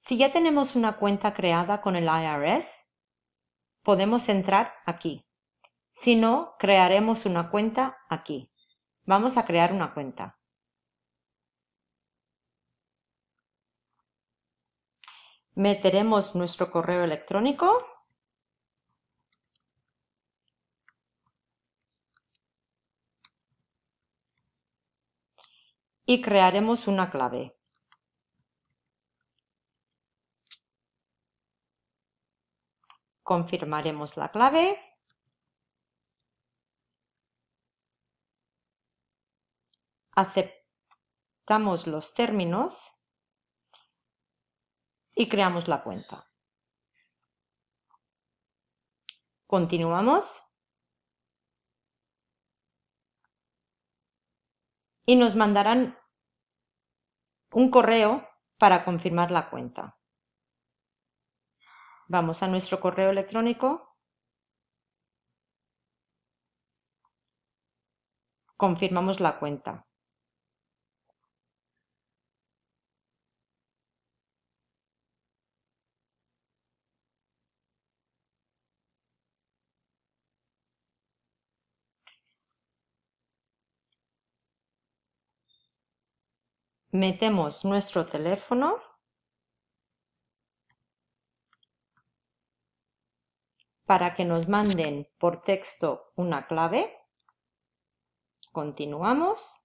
Si ya tenemos una cuenta creada con el IRS, podemos entrar aquí. Si no, crearemos una cuenta aquí. Vamos a crear una cuenta. Meteremos nuestro correo electrónico. Y crearemos una clave. confirmaremos la clave. Aceptamos los términos y creamos la cuenta. Continuamos. Y nos mandarán un correo para confirmar la cuenta. Vamos a nuestro correo electrónico. Confirmamos la cuenta. Metemos nuestro teléfono. para que nos manden por texto una clave. Continuamos.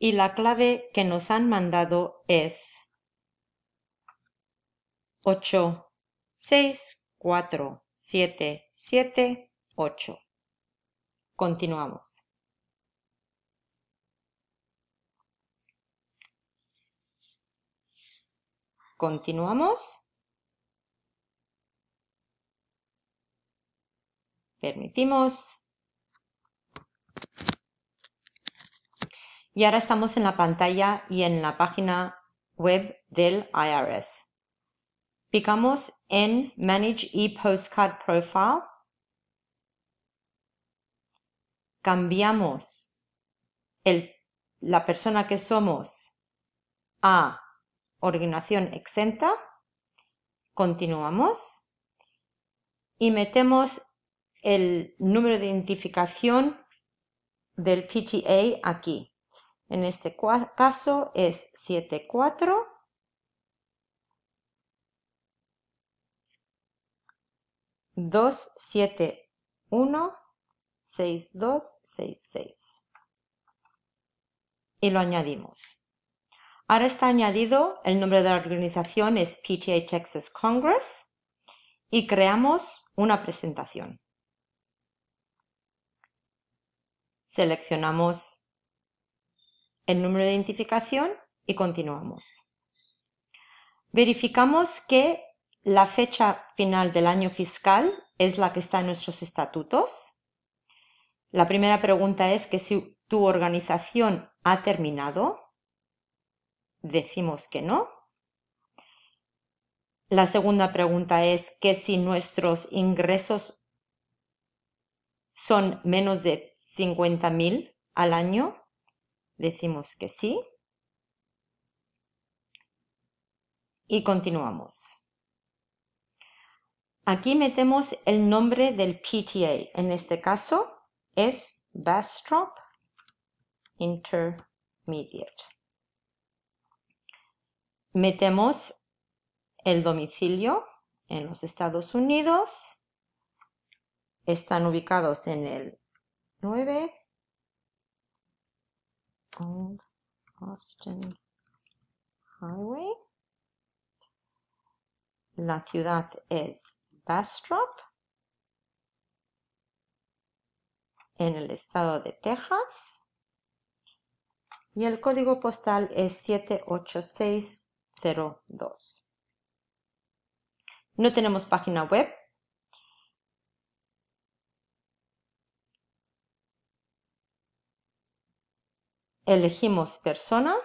Y la clave que nos han mandado es 8, 6, 4, 7, 7, 8. Continuamos. Continuamos. Permitimos. Y ahora estamos en la pantalla y en la página web del IRS. Picamos en Manage e-Postcard Profile. Cambiamos el, la persona que somos a originación exenta, continuamos y metemos el número de identificación del PGA aquí. En este caso es 74 seis seis y lo añadimos. Ahora está añadido el nombre de la organización es PTA Texas Congress y creamos una presentación. Seleccionamos el número de identificación y continuamos. Verificamos que la fecha final del año fiscal es la que está en nuestros estatutos. La primera pregunta es que si tu organización ha terminado decimos que no. La segunda pregunta es que si nuestros ingresos son menos de 50.000 al año, decimos que sí. Y continuamos. Aquí metemos el nombre del PTA. En este caso es Bastrop Intermediate metemos el domicilio en los Estados Unidos. Están ubicados en el 9. Austin Highway. La ciudad es Bastrop. En el estado de Texas. Y el código postal es 786 no tenemos página web. Elegimos persona.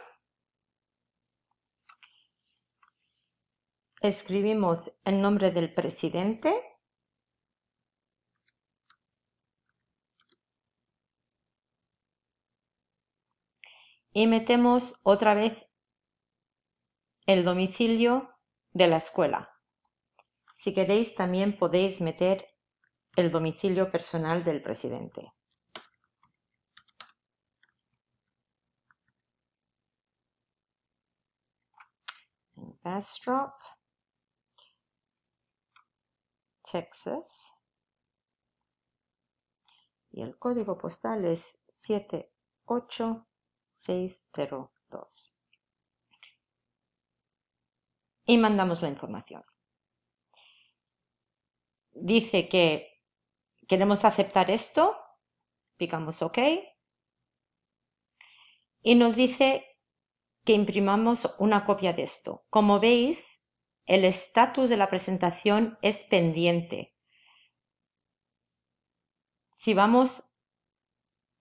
Escribimos el nombre del presidente. Y metemos otra vez el domicilio de la escuela. Si queréis, también podéis meter el domicilio personal del presidente. Bastrop, Texas. Y el código postal es 78602 y mandamos la información. Dice que queremos aceptar esto, picamos OK y nos dice que imprimamos una copia de esto. Como veis, el estatus de la presentación es pendiente. Si vamos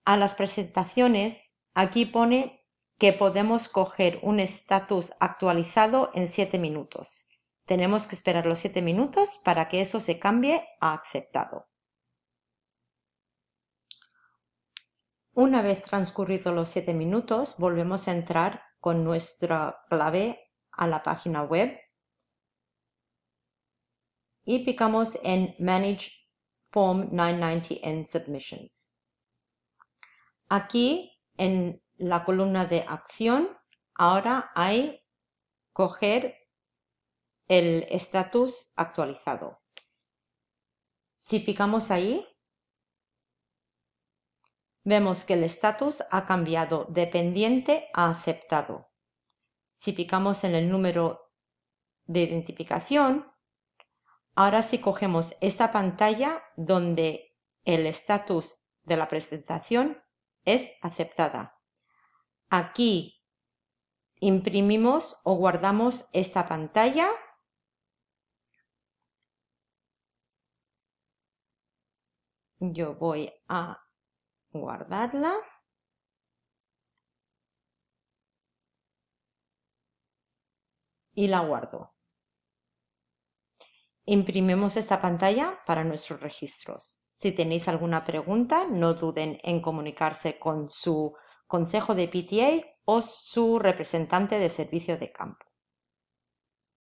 a las presentaciones, aquí pone que podemos coger un estatus actualizado en 7 minutos. Tenemos que esperar los siete minutos para que eso se cambie a aceptado. Una vez transcurridos los siete minutos, volvemos a entrar con nuestra clave a la página web y picamos en Manage Form 990 and Submissions. Aquí en la columna de acción, ahora hay coger el estatus actualizado. Si picamos ahí, vemos que el estatus ha cambiado de pendiente a aceptado. Si picamos en el número de identificación, ahora si cogemos esta pantalla donde el estatus de la presentación es aceptada. Aquí imprimimos o guardamos esta pantalla. Yo voy a guardarla. Y la guardo. Imprimimos esta pantalla para nuestros registros. Si tenéis alguna pregunta, no duden en comunicarse con su Consejo de PTA o su representante de servicio de campo.